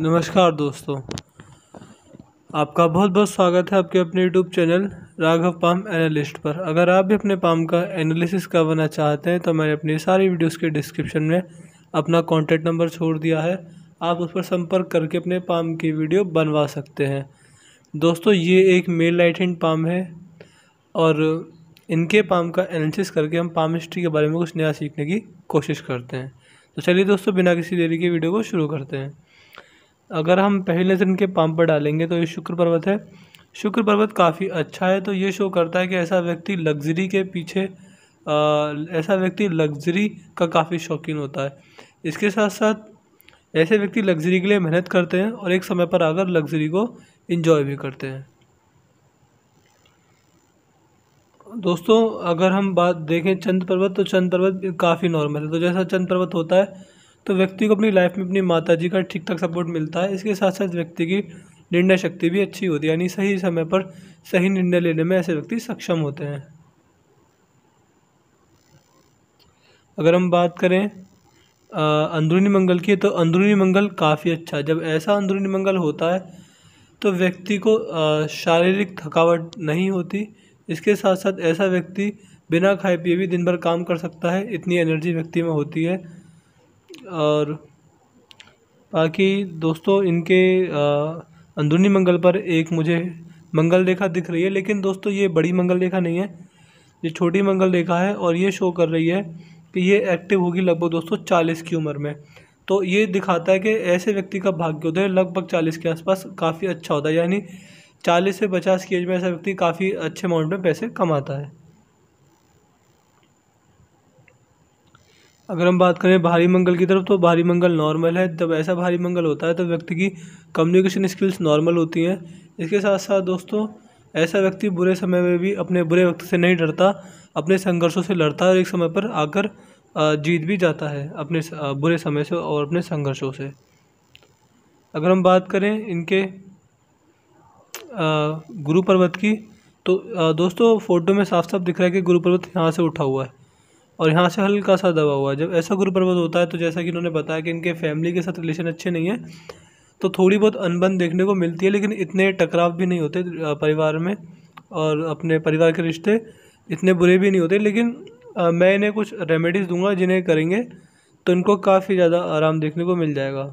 नमस्कार दोस्तों आपका बहुत बहुत स्वागत है आपके अपने YouTube channel Raghav palm analyst पर अगर आप भी अपने पाम का एनालिसिस करवाना चाहते हैं तो मैंने अपनी सारी वीडियोस के डिस्क्रिप्शन में अपना कॉन्टैक्ट नंबर छोड़ दिया है आप उस पर संपर्क करके अपने पाम की वीडियो बनवा सकते हैं दोस्तों ये एक मेल लाइट हैंड पाम है और इनके पाम का एनालिसिस करके हम पाम हिस्ट्री के बारे में कुछ नया सीखने की कोशिश करते हैं तो चलिए दोस्तों बिना किसी देरी के वीडियो को शुरू करते हैं अगर हम पहले से इनके पंप पर डालेंगे तो ये शुक्र पर्वत है शुक्र पर्वत काफ़ी अच्छा है तो ये शो करता है कि ऐसा व्यक्ति लग्जरी के पीछे आ, ऐसा व्यक्ति लग्जरी का काफ़ी शौकीन होता है इसके साथ साथ ऐसे व्यक्ति लग्जरी के लिए मेहनत करते हैं और एक समय पर आकर लग्जरी को इन्जॉय भी करते हैं दोस्तों अगर हम बात देखें चंद पर्वत तो चंद पर्वत काफ़ी नॉर्मल है तो जैसा चंद पर्वत होता है तो व्यक्ति को अपनी लाइफ में अपनी माता जी का ठीक ठाक सपोर्ट मिलता है इसके साथ साथ व्यक्ति की निर्णय शक्ति भी अच्छी होती है यानी सही समय पर सही निर्णय लेने में ऐसे व्यक्ति सक्षम होते हैं अगर हम बात करें अंदरूनी मंगल की तो अंदरूनी मंगल काफ़ी अच्छा जब ऐसा अंदरूनी मंगल होता है तो व्यक्ति को शारीरिक थकावट नहीं होती इसके साथ साथ ऐसा व्यक्ति बिना खाए पिए भी दिन भर काम कर सकता है इतनी एनर्जी व्यक्ति में होती है और बाकी दोस्तों इनके अंदरूनी मंगल पर एक मुझे मंगल रेखा दिख रही है लेकिन दोस्तों ये बड़ी मंगल रेखा नहीं है ये छोटी मंगल रेखा है और ये शो कर रही है कि ये एक्टिव होगी लगभग दोस्तों चालीस की उम्र में तो ये दिखाता है कि ऐसे व्यक्ति का भाग्योदय लगभग चालीस के आसपास काफ़ी अच्छा होता है यानी चालीस से पचास की एज में ऐसा व्यक्ति काफ़ी अच्छे अमाउंट में पैसे कमाता है अगर हम बात करें भारी मंगल की तरफ तो भारी मंगल नॉर्मल है जब ऐसा भारी मंगल होता है तो व्यक्ति की कम्युनिकेशन स्किल्स नॉर्मल होती हैं इसके साथ साथ दोस्तों ऐसा व्यक्ति बुरे समय में भी अपने बुरे वक्त से नहीं डरता अपने संघर्षों से लड़ता है और एक समय पर आकर जीत भी जाता है अपने बुरे समय से और अपने संघर्षों से अगर हम बात करें इनके गुरु पर्वत की तो दोस्तों फ़ोटो में साफ साफ दिख रहा है कि गुरु पर्वत यहाँ से उठा हुआ है और यहाँ से हल्का सा दबा हुआ है जब ऐसा गुरु पर्वत होता है तो जैसा कि इन्होंने बताया कि इनके फैमिली के साथ रिलेशन अच्छे नहीं है तो थोड़ी बहुत अनबन देखने को मिलती है लेकिन इतने टकराव भी नहीं होते परिवार में और अपने परिवार के रिश्ते इतने बुरे भी नहीं होते लेकिन आ, मैं इन्हें कुछ रेमेडीज़ दूंगा जिन्हें करेंगे तो इनको काफ़ी ज़्यादा आराम देखने को मिल जाएगा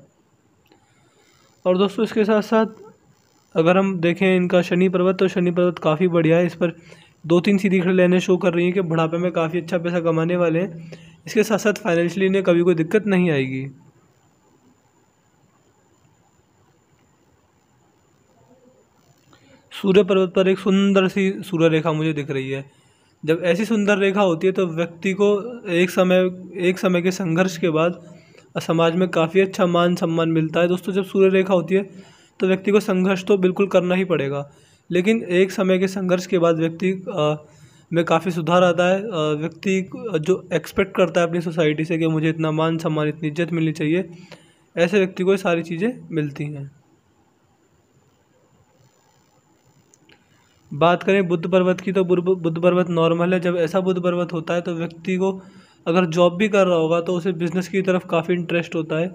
और दोस्तों इसके साथ साथ अगर हम देखें इनका शनि पर्वत तो शनि पर्वत काफ़ी बढ़िया है इस पर दो तीन सीधी लाइनें शो कर रही हैं कि बुढ़ापे में काफ़ी अच्छा पैसा कमाने वाले हैं इसके साथ साथ फाइनेंशियली इन्हें कभी कोई दिक्कत नहीं आएगी सूर्य पर्वत पर एक सुंदर सी सूर्य रेखा मुझे दिख रही है जब ऐसी सुंदर रेखा होती है तो व्यक्ति को एक समय एक समय के संघर्ष के बाद समाज में काफ़ी अच्छा मान सम्मान मिलता है दोस्तों जब सूर्य रेखा होती है तो व्यक्ति को संघर्ष तो बिल्कुल करना ही पड़ेगा लेकिन एक समय के संघर्ष के बाद व्यक्ति में काफ़ी सुधार आता है व्यक्ति जो एक्सपेक्ट करता है अपनी सोसाइटी से कि मुझे इतना मान सम्मान इतनी इज्जत मिलनी चाहिए ऐसे व्यक्ति को ये सारी चीज़ें मिलती हैं बात करें बुद्ध पर्वत की तो बुद्ध पर्वत नॉर्मल है जब ऐसा बुद्ध पर्वत होता है तो व्यक्ति को अगर जॉब भी कर रहा होगा तो उसे बिज़नेस की तरफ काफ़ी इंटरेस्ट होता है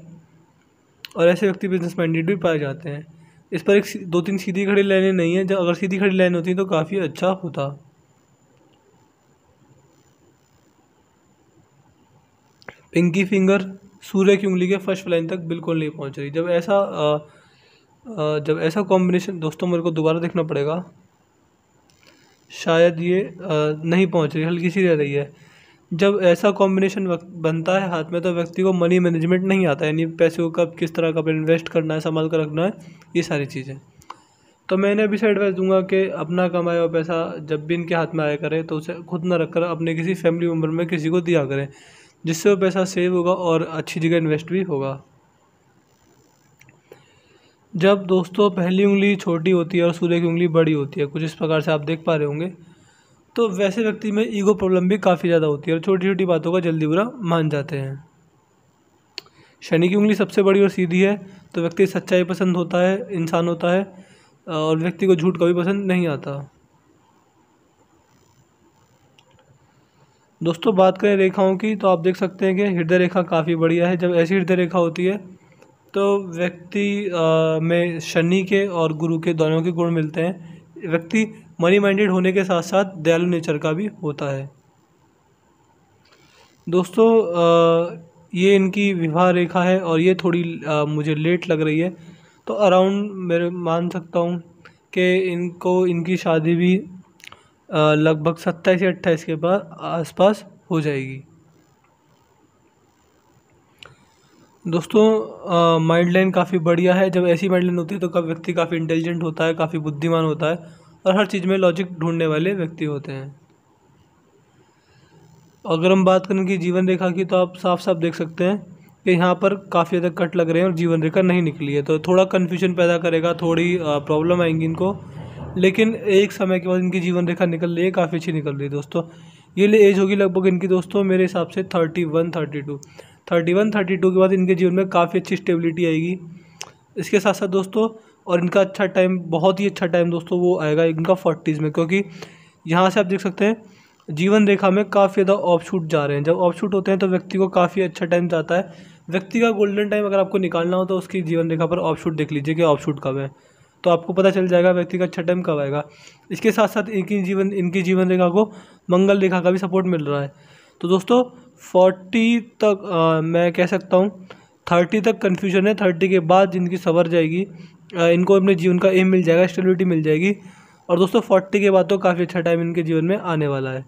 और ऐसे व्यक्ति बिजनेस माइंडेड भी पाए जाते हैं इस पर एक दो तीन सीधी खड़ी लाइनें नहीं है जब अगर सीधी खड़ी लाइन होती तो काफ़ी अच्छा होता पिंकी फिंगर सूर्य की उंगली के फर्स्ट लाइन तक बिल्कुल नहीं पहुंच रही जब ऐसा आ, आ, जब ऐसा कॉम्बिनेशन दोस्तों मेरे को दोबारा देखना पड़ेगा शायद ये आ, नहीं पहुंच रही हल्की सी रह रही है जब ऐसा कॉम्बिनेशन बनता है हाथ में तो व्यक्ति को मनी मैनेजमेंट नहीं आता है यानी पैसे को कब किस तरह कब इन्वेस्ट करना है संभाल कर रखना है ये सारी चीज़ें तो मैं इन्हें भी से एडवाइस दूंगा कि अपना कमाया हुआ पैसा जब भी इनके हाथ में आया करें तो उसे खुद ना रख कर अपने किसी फैमिली मेम्बर में किसी को दिया करें जिससे वो पैसा सेव होगा और अच्छी जगह इन्वेस्ट भी होगा जब दोस्तों पहली उंगली छोटी होती है और सूर्य की उंगली बड़ी होती है कुछ इस प्रकार से आप देख पा रहे होंगे तो वैसे व्यक्ति में ईगो प्रॉब्लम भी काफ़ी ज़्यादा होती है और छोटी छोटी बातों का जल्दी बुरा मान जाते हैं शनि की उंगली सबसे बड़ी और सीधी है तो व्यक्ति सच्चाई पसंद होता है इंसान होता है और व्यक्ति को झूठ कभी पसंद नहीं आता दोस्तों बात करें रेखाओं की तो आप देख सकते हैं कि हृदय रेखा काफ़ी बढ़िया है जब ऐसी हृदय रेखा होती है तो व्यक्ति में शनि के और गुरु के दोनों के गुण मिलते हैं व्यक्ति मनी माइंडेड होने के साथ साथ दयालु नेचर का भी होता है दोस्तों ये इनकी विवाह रेखा है और ये थोड़ी मुझे लेट लग रही है तो अराउंड मेरे मान सकता हूँ कि इनको इनकी शादी भी लगभग सत्ताईस या अट्ठाईस के बाद आसपास हो जाएगी दोस्तों माइंड लाइन काफ़ी बढ़िया है जब ऐसी माइंड लाइन होती है तो कब व्यक्ति काफ़ी इंटेलिजेंट होता है काफ़ी बुद्धिमान होता है और हर चीज़ में लॉजिक ढूंढने वाले व्यक्ति होते हैं अगर हम बात करें कि जीवन रेखा की तो आप साफ साफ देख सकते हैं कि यहाँ पर काफ़ी ज़्यादा कट लग रहे हैं और जीवन रेखा नहीं निकली है तो थोड़ा कन्फ्यूजन पैदा करेगा थोड़ी प्रॉब्लम आएंगी इनको लेकिन एक समय के बाद इनकी जीवन रेखा निकल रही है काफ़ी अच्छी निकल रही है दोस्तों ये एज होगी लगभग इनकी दोस्तों मेरे हिसाब से thirty one thirty two thirty one thirty two के बाद इनके जीवन में काफ़ी अच्छी स्टेबिलिटी आएगी इसके साथ साथ दोस्तों और इनका अच्छा टाइम बहुत ही अच्छा टाइम दोस्तों वो आएगा इनका फोर्टीज़ में क्योंकि यहाँ से आप देख सकते हैं जीवन रेखा में काफ़ी ज़्यादा ऑफ शूट जा रहे हैं जब ऑफ शूट होते हैं तो व्यक्ति को काफ़ी अच्छा टाइम जाता है व्यक्ति का गोल्डन टाइम अगर आपको निकालना हो तो उसकी जीवन रेखा पर ऑफ शूट देख लीजिए कि ऑफ शूट कब है तो आपको पता चल जाएगा व्यक्ति का अच्छा टाइम कब आएगा इसके साथ साथ इनकी जीवन इनकी जीवन रेखा को मंगल रेखा का भी सपोर्ट मिल रहा है तो दोस्तों फोर्टी तक आ, मैं कह सकता हूँ थर्टी तक कन्फ्यूजन है थर्टी के बाद जिनकी सवर जाएगी इनको अपने जीवन का एम मिल जाएगा स्टेबिलिटी मिल जाएगी और दोस्तों फोर्टी के बाद तो काफ़ी अच्छा टाइम इनके जीवन में आने वाला है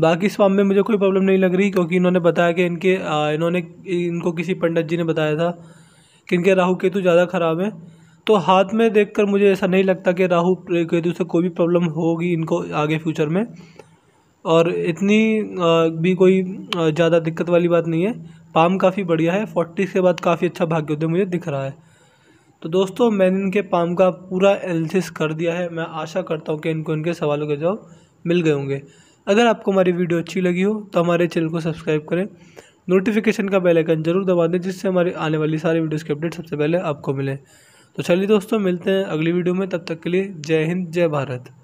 बाकी इस में मुझे कोई प्रॉब्लम नहीं लग रही क्योंकि इन्होंने बताया कि इनके इन्होंने इनको किसी पंडित जी ने बताया था कि इनके राहु केतु ज़्यादा ख़राब है तो हाथ में देखकर मुझे ऐसा नहीं लगता कि राहु केतु से कोई भी प्रॉब्लम होगी इनको आगे फ्यूचर में और इतनी भी कोई ज़्यादा दिक्कत वाली बात नहीं है पाम काफ़ी बढ़िया है फोर्टी के बाद काफ़ी अच्छा भाग्योदय मुझे दिख रहा है तो दोस्तों मैंने इनके पाम का पूरा एनालिसिस कर दिया है मैं आशा करता हूँ कि इनको इनके सवालों के जवाब मिल गए होंगे अगर आपको हमारी वीडियो अच्छी लगी हो तो हमारे चैनल को सब्सक्राइब करें नोटिफिकेशन का बेल आइकन जरूर दबा दें जिससे हमारी आने वाली सारी वीडियोस के अपडेट सबसे पहले आपको मिले तो चलिए दोस्तों मिलते हैं अगली वीडियो में तब तक के लिए जय हिंद जय भारत